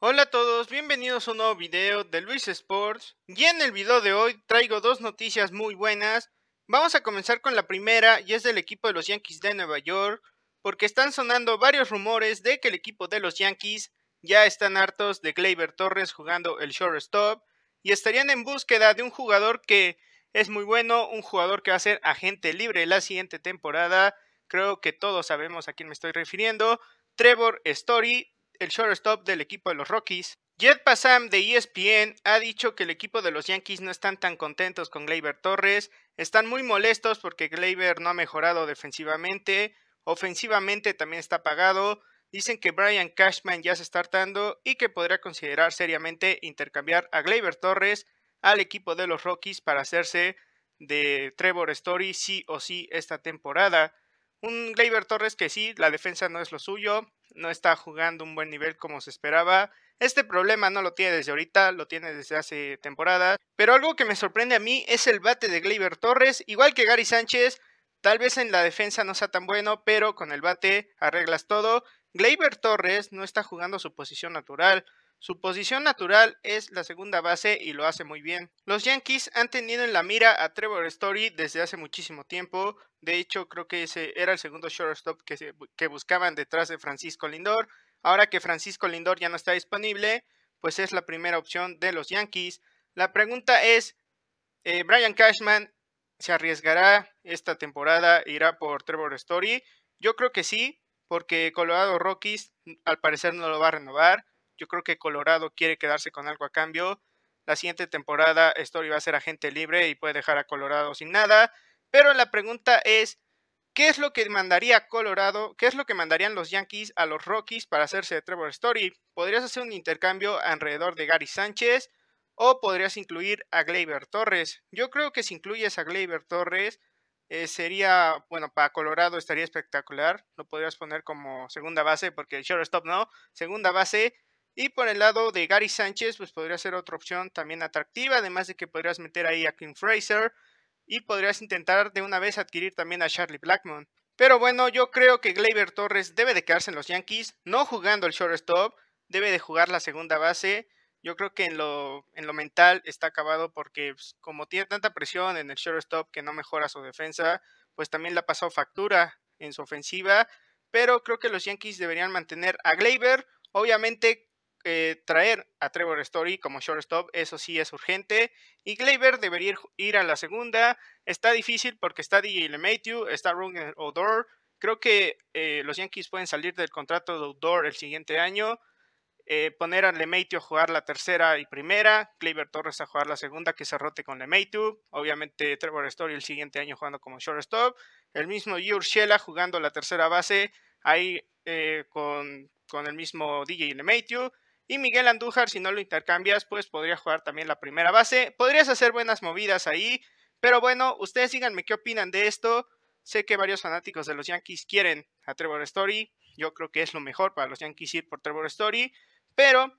Hola a todos, bienvenidos a un nuevo video de Luis Sports y en el video de hoy traigo dos noticias muy buenas. Vamos a comenzar con la primera y es del equipo de los Yankees de Nueva York porque están sonando varios rumores de que el equipo de los Yankees ya están hartos de Gleyber Torres jugando el shortstop y estarían en búsqueda de un jugador que es muy bueno, un jugador que va a ser agente libre la siguiente temporada. Creo que todos sabemos a quién me estoy refiriendo. Trevor Story el shortstop del equipo de los Rockies. Jet Passam de ESPN ha dicho que el equipo de los Yankees no están tan contentos con Gleyber Torres, están muy molestos porque Gleyber no ha mejorado defensivamente, ofensivamente también está apagado, dicen que Brian Cashman ya se está hartando y que podría considerar seriamente intercambiar a Gleyber Torres al equipo de los Rockies para hacerse de Trevor Story sí o sí esta temporada. Un Gleyber Torres que sí, la defensa no es lo suyo, no está jugando un buen nivel como se esperaba. Este problema no lo tiene desde ahorita, lo tiene desde hace temporada. Pero algo que me sorprende a mí es el bate de Gleyber Torres, igual que Gary Sánchez. Tal vez en la defensa no sea tan bueno, pero con el bate arreglas todo. Gleyber Torres no está jugando su posición natural. Su posición natural es la segunda base y lo hace muy bien. Los Yankees han tenido en la mira a Trevor Story desde hace muchísimo tiempo. De hecho, creo que ese era el segundo shortstop que, buscaban detrás de Francisco Lindor. Ahora que Francisco Lindor ya no está disponible, pues es la primera opción de los Yankees. La pregunta es, eh, ¿Brian Cashman se arriesgará esta temporada? ¿Irá por Trevor Story? Yo creo que sí, porque Colorado Rockies mm, al parecer no lo va a renovar. Yo creo que Colorado quiere quedarse con algo a cambio. La siguiente temporada Story va a ser agente libre y puede dejar a Colorado sin nada. Pero la pregunta es, ¿qué es lo que mandaría Colorado? ¿Qué es lo que mandarían los Yankees a los Rockies para hacerse de Trevor Story? ¿Podrías hacer un intercambio alrededor de Gary Sánchez? ¿O podrías incluir a Gleyber Torres? Yo creo que si incluyes a Gleyber Torres, eh, sería, bueno, para Colorado estaría espectacular. Lo podrías poner como segunda base, porque el shortstop no. Segunda base. Y por el lado de Gary Sánchez, pues podría ser otra opción también atractiva. Además de que podrías meter ahí a Kim Fraser. Y podrías intentar de una vez adquirir también a Charlie Blackmon. Pero bueno, yo creo que Gleyber Torres debe de quedarse en los Yankees, no jugando el shortstop, debe de jugar la segunda base yo creo que en lo, mental está acabado porque pues, como tiene tanta presión en el shortstop que no mejora su defensa, pues también le ha pasado factura en su ofensiva. Pero creo que los Yankees deberían mantener a Gleyber. Obviamente eh, traer a Trevor Story como shortstop, eso sí es urgente. Y Gleyber debería ir a la segunda. Está difícil porque está DJ Mateu, está en Odor. Creo que eh, los Yankees pueden salir del contrato de Odor el siguiente año. Eh, poner a Lemaitio a jugar la tercera y primera, Clever Torres a jugar la segunda, que se rote con Lemaitu. obviamente Trevor Story el siguiente año jugando como shortstop, el mismo Yurshela jugando la tercera base ahí eh, con, el mismo DJ Lemeitio, y Miguel Andújar, si no lo intercambias, pues podría jugar también la primera base, podrías hacer buenas movidas ahí, pero bueno, ustedes díganme qué opinan de esto, sé que varios fanáticos de los Yankees quieren a Trevor Story, yo creo que es lo mejor para los Yankees ir por Trevor Story pero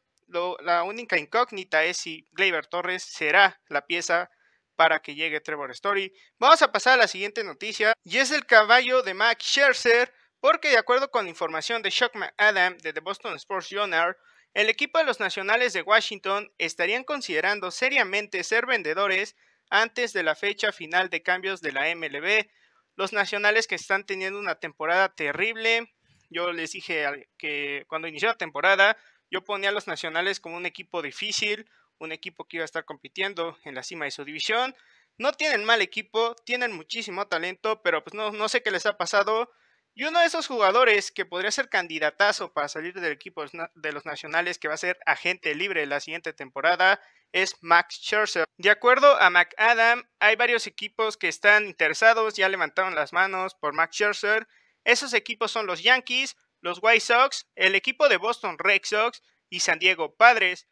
la única incógnita es si Gleyber Torres será la pieza para que llegue Trevor Story. Vamos a pasar a la siguiente noticia y es el caballo de Max Scherzer porque de acuerdo con la información de Chuck McAdam de The Boston Sports Journal, el equipo de los Nacionales de Washington estarían considerando seriamente ser vendedores antes de la fecha final de cambios de la MLB. Los Nacionales que están teniendo una temporada terrible. Yo les dije que cuando inició la temporada yo ponía a los Nacionales como un equipo difícil, un equipo que iba a estar compitiendo en la cima de su división. No tienen mal equipo, tienen muchísimo talento, pero pues no, no sé qué les ha pasado. Y uno de esos jugadores que podría ser candidatazo para salir del equipo de los nacionales, que va a ser agente libre la siguiente temporada, es Max Scherzer. De acuerdo a McAdam, hay varios equipos que están interesados, ya levantaron las manos por Max Scherzer. Esos equipos son los Yankees, los White Sox, el equipo de Boston Red Sox y San Diego Padres.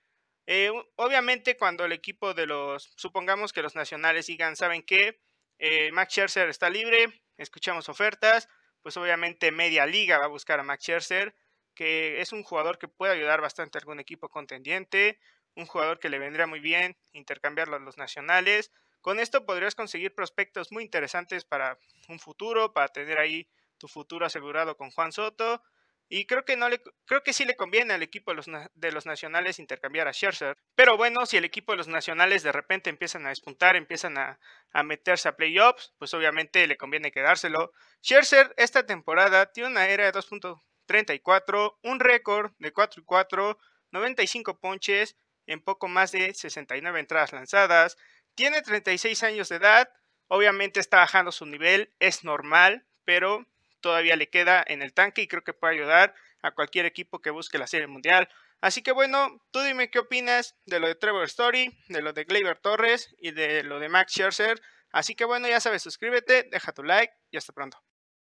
Eh, obviamente cuando el equipo de los, supongamos que los nacionales digan, ¿saben qué? Eh, Max Scherzer está libre, escuchamos ofertas, pues obviamente media liga va a buscar a Max Scherzer, que es un jugador que puede ayudar bastante a algún equipo contendiente, un jugador que le vendría muy bien intercambiarlo a los nacionales. Con esto podrías conseguir prospectos muy interesantes para un futuro, para tener ahí tu futuro asegurado con Juan Soto y creo que no le creo que sí le conviene al equipo de los, nacionales intercambiar a Scherzer. Pero bueno, si el equipo de los nacionales de repente empiezan a despuntar, empiezan a, a meterse a playoffs, pues obviamente le conviene quedárselo. Scherzer esta temporada tiene una era de 2.34, un récord de 4 y 4, 95 ponches en poco más de 69 entradas lanzadas. Tiene 36 años de edad, obviamente está bajando su nivel, es normal, pero todavía le queda en el tanque y creo que puede ayudar a cualquier equipo que busque la Serie Mundial. Así que bueno, tú dime qué opinas de lo de Trevor Story, de lo de Gleyber Torres y de lo de Max Scherzer. Así que bueno, ya sabes, suscríbete, deja tu like y hasta pronto.